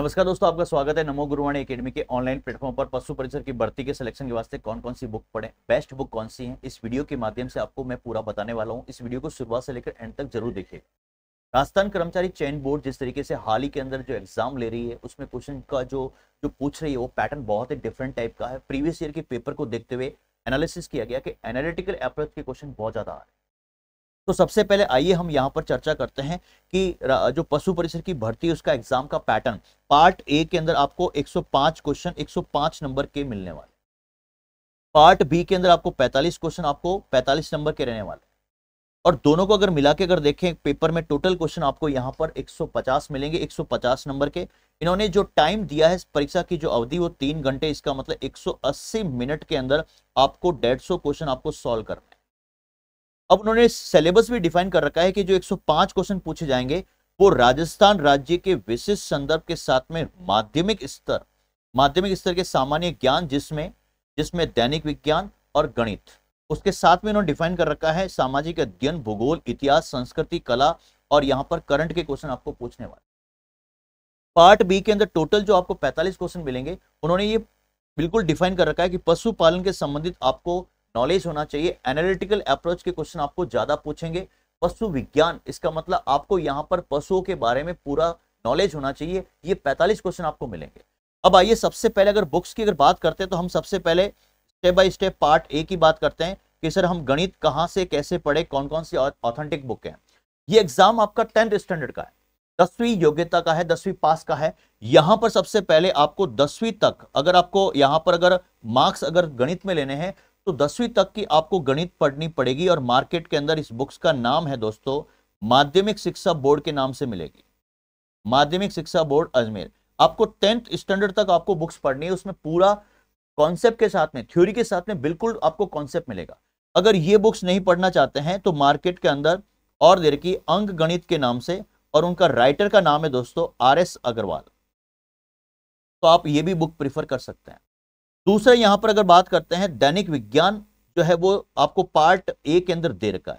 नमस्कार दोस्तों आपका स्वागत है नमो गुरुवाणी एकेडमी के ऑनलाइन प्लेटफॉर्म पर पशु परिसर की भर्ती के सिलेक्शन के वास्ते कौन कौन सी बुक पढ़ें बेस्ट बुक कौन सी है इस वीडियो के माध्यम से आपको मैं पूरा बताने वाला हूँ इस वीडियो को शुरुआत से लेकर एंड तक जरूर देखिए राजस्थान कर्मचारी चयन बोर्ड जिस तरीके से हाल ही के अंदर जो एग्जाम ले रही है उसमें क्वेश्चन का जो जो पूछ रही है वो पैटर्न बहुत ही डिफरेंट टाइप का है प्रीवियस ईयर के पेपर को देखते हुए एनालिसिस किया गया कि एनालिटिकल अप्रोच के क्वेश्चन बहुत ज़्यादा आ रहे तो सबसे पहले आइए हम यहाँ पर चर्चा करते हैं कि जो पशु परिसर की भर्ती है उसका एग्जाम का पैटर्न पार्ट ए के अंदर आपको 105 क्वेश्चन 105 नंबर के मिलने वाले पार्ट बी के अंदर आपको 45 क्वेश्चन आपको 45 नंबर के रहने वाले और दोनों को अगर मिला के अगर देखें पेपर में टोटल क्वेश्चन आपको यहाँ पर 150 मिलेंगे 150 नंबर के इन्होंने जो टाइम दिया है परीक्षा की जो अवधि वो तीन घंटे इसका मतलब 180 मिनट के अंदर आपको डेढ़ सौ क्वेश्चन आपको सॉल्व करना है अब उन्होंने सिलेबस भी डिफाइन कर रखा है कि जो 105 क्वेश्चन पूछे जाएंगे वो राजस्थान राज्य के विशिष्ट संदर्भ के साथ में माध्यमिक स्तर माध्यमिक स्तर के सामान्य ज्ञान जिसमें जिसमें दैनिक विज्ञान और गणित उसके साथ में इन्होंने डिफाइन कर रखा है सामाजिक अध्ययन भूगोल इतिहास संस्कृति कला और यहाँ पर करंट के क्वेश्चन आपको पूछने वाले पार्ट बी के अंदर टोटल जो आपको 45 क्वेश्चन मिलेंगे उन्होंने ये बिल्कुल डिफाइन कर रखा है कि पशुपालन के संबंधित आपको नॉलेज होना चाहिए एनालिटिकल अप्रोच के क्वेश्चन आपको ज़्यादा पूछेंगे पशु विज्ञान इसका मतलब आपको यहाँ पर पशुओं के बारे में पूरा नॉलेज होना चाहिए ये पैंतालीस क्वेश्चन आपको मिलेंगे अब आइए सबसे पहले अगर बुक्स की अगर बात करते हैं तो हम सबसे पहले step by step part A की बात करते हैं कि सर हम गणित कहाँ से कैसे पढ़े कौन कौन सी ऑथेंटिक बुक है ये एग्जाम आपका टेंथ स्टैंडर्ड का है दसवीं योग्यता का है दसवीं पास का है यहां पर सबसे पहले आपको दसवीं तक अगर आपको यहां पर अगर मार्क्स अगर गणित में लेने हैं तो दसवीं तक की आपको गणित पढ़नी पड़ेगी और मार्केट के अंदर इस बुक्स का नाम है दोस्तों माध्यमिक शिक्षा बोर्ड के नाम से मिलेगी माध्यमिक शिक्षा बोर्ड अजमेर आपको टेंथ स्टैंडर्ड तक आपको बुक्स पढ़नी है उसमें पूरा कॉन्सेप्ट के साथ में थ्योरी के साथ में बिल्कुल आपको कॉन्सेप्ट मिलेगा अगर ये बुक्स नहीं पढ़ना चाहते हैं तो मार्केट के अंदर और देर की अंग गणित के नाम से और उनका राइटर का नाम है दोस्तों आर एस अग्रवाल तो आप ये भी बुक प्रिफर कर सकते हैं दूसरा यहाँ पर अगर बात करते हैं दैनिक विज्ञान जो है वो आपको पार्ट ए के अंदर दे रखा है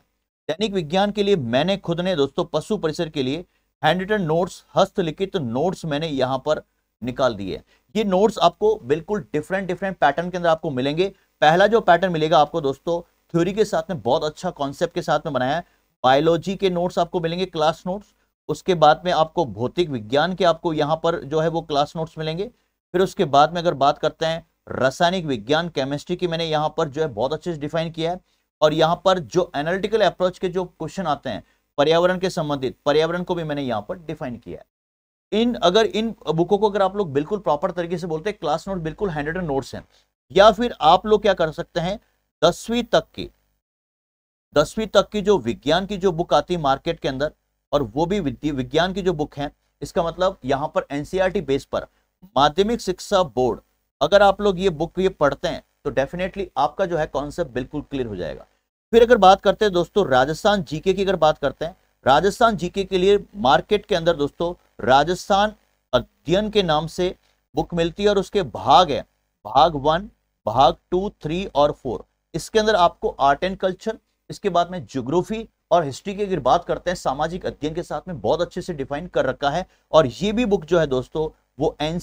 दैनिक विज्ञान के लिए मैंने खुद ने दोस्तों पशु परिसर के लिए हैंड रिटन नोट्स हस्तलिखित नोट्स मैंने यहाँ पर निकाल दिए ये नोट्स आपको बिल्कुल डिफरेंट डिफरेंट पैटर्न के अंदर आपको मिलेंगे पहला जो पैटर्न मिलेगा आपको दोस्तों थ्योरी के साथ में बहुत अच्छा कॉन्सेप्ट के साथ में बनाया है बायोलॉजी के नोट्स आपको मिलेंगे क्लास नोट्स उसके बाद में आपको भौतिक विज्ञान के आपको यहाँ पर जो है वो क्लास नोट्स मिलेंगे फिर उसके बाद में अगर बात करते हैं रासायनिक विज्ञान केमिस्ट्री की मैंने यहाँ पर जो है बहुत अच्छे से डिफाइन किया है और यहाँ पर जो एनालिटिकल अप्रोच के जो क्वेश्चन आते हैं पर्यावरण के संबंधित पर्यावरण को भी मैंने यहाँ पर डिफाइन किया है इन अगर इन बुकों को अगर आप लोग बिल्कुल प्रॉपर तरीके से बोलते हैं क्लास नोट बिल्कुल हैंडेड नोट्स हैं या फिर आप लोग क्या कर सकते हैं दसवीं तक की दसवीं तक की जो विज्ञान की जो बुक आती है मार्केट के अंदर और वो भी विज्ञान की जो बुक है इसका मतलब यहाँ पर एनसीआरटी बेस e पर माध्यमिक शिक्षा बोर्ड अगर आप लोग ये बुक ये पढ़ते हैं तो डेफिनेटली आपका जो है कॉन्सेप्ट बिल्कुल क्लियर हो जाएगा फिर अगर बात करते हैं दोस्तों राजस्थान जीके की अगर बात करते हैं राजस्थान जीके के लिए मार्केट के अंदर दोस्तों राजस्थान अध्ययन के नाम से बुक मिलती है और उसके भाग है भाग वन भाग टू थ्री और फोर इसके अंदर आपको आर्ट एंड कल्चर इसके बाद में ज्योग्राफी और हिस्ट्री की अगर बात करते हैं सामाजिक अध्ययन के साथ में बहुत अच्छे से डिफाइन कर रखा है और ये भी बुक जो है दोस्तों वो एन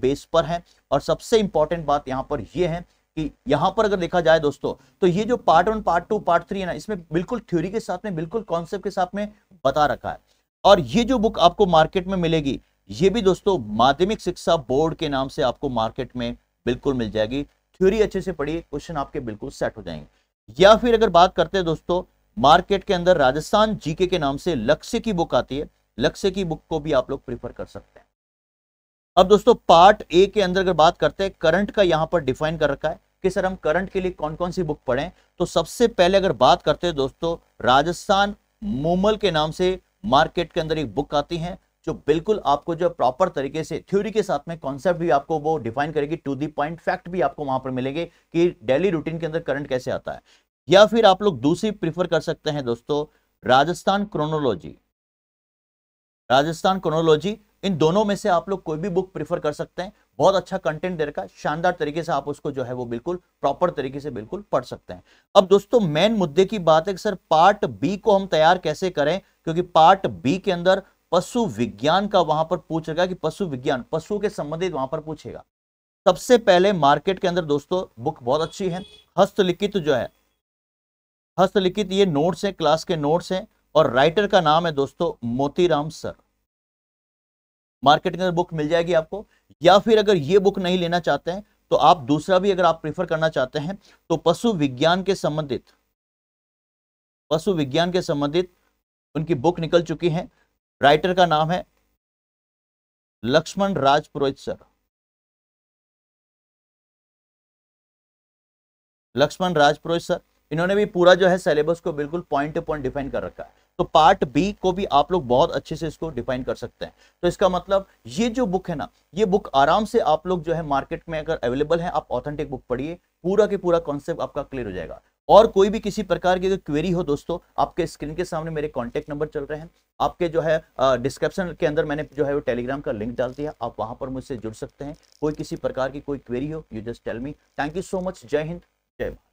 बेस e पर है और सबसे इंपॉर्टेंट बात यहाँ पर यह है कि यहां पर अगर देखा जाए दोस्तों तो ये जो part one part two part three है ना इसमें बिल्कुल थ्योरी के साथ में बिल्कुल कॉन्सेप्ट के साथ में बता रखा है और ये जो बुक आपको मार्केट में मिलेगी ये भी दोस्तों माध्यमिक शिक्षा बोर्ड के नाम से आपको मार्केट में बिल्कुल मिल जाएगी थ्योरी अच्छे से पढ़िए क्वेश्चन आपके बिल्कुल सेट हो जाएंगे या फिर अगर बात करते हैं दोस्तों मार्केट के अंदर राजस्थान जीके के नाम से लक्ष्य की बुक आती है लक्ष्य की बुक को भी आप लोग प्रीफर कर सकते हैं अब दोस्तों पार्ट ए के अंदर अगर बात करते हैं करंट का यहां पर डिफाइन कर रखा है कि सर हम करंट के लिए कौन कौन सी बुक पढ़ें तो सबसे पहले अगर बात करते हैं दोस्तों राजस्थान मूमल के नाम से मार्केट के अंदर एक बुक आती है जो बिल्कुल आपको जो प्रॉपर तरीके से थ्योरी के साथ में कॉन्सेप्ट भी आपको वो डिफाइन करेगी टू दी पॉइंट फैक्ट भी आपको वहां पर मिलेंगे कि डेली रूटीन के अंदर करंट कैसे आता है या फिर आप लोग दूसरी प्रीफर कर सकते हैं दोस्तों राजस्थान क्रोनोलॉजी राजस्थान क्रोनोलॉजी इन दोनों में से आप लोग कोई भी बुक प्रीफर कर सकते हैं बहुत अच्छा कंटेंट दे रखा है शानदार तरीके से आप उसको जो है वो बिल्कुल प्रॉपर तरीके से बिल्कुल पढ़ सकते हैं अब दोस्तों मेन मुद्दे की बात है कि सर पार्ट बी को हम तैयार कैसे करें क्योंकि पार्ट बी के अंदर पशु विज्ञान का वहां पर पूछ कि पशु विज्ञान पशु के संबंधित वहां पर पूछेगा सबसे पहले मार्केट के अंदर दोस्तों बुक बहुत अच्छी है हस्तलिखित जो है हस्तलिखित ये नोट्स है क्लास के नोट्स हैं और राइटर का नाम है दोस्तों मोतीराम सर मार्केट के अंदर बुक मिल जाएगी आपको या फिर अगर ये बुक नहीं लेना चाहते हैं तो आप दूसरा भी अगर आप प्रेफर करना चाहते हैं तो पशु विज्ञान के संबंधित पशु विज्ञान के संबंधित उनकी बुक निकल चुकी है राइटर का नाम है लक्ष्मण राज पुरोहित सर लक्ष्मण राज पुरोहित सर इन्होंने भी पूरा जो है सिलेबस को बिल्कुल पॉइंट टू पॉइंट डिफाइन कर रखा है तो पार्ट बी को भी आप लोग बहुत अच्छे से इसको डिफाइन कर सकते हैं तो इसका मतलब ये जो बुक है ना ये बुक आराम से आप लोग जो है मार्केट में अगर अवेलेबल है आप ऑथेंटिक बुक पढ़िए पूरा के पूरा कॉन्सेप्ट आपका क्लियर हो जाएगा और कोई भी किसी प्रकार की अगर क्वेरी हो दोस्तों आपके स्क्रीन के सामने मेरे कॉन्टेक्ट नंबर चल रहे हैं आपके जो है डिस्क्रिप्शन के अंदर मैंने जो है वो टेलीग्राम का लिंक डाल दिया आप वहां पर मुझसे जुड़ सकते हैं कोई किसी प्रकार की कोई क्वेरी हो you just tell me thank you so much जय हिंद जय भारत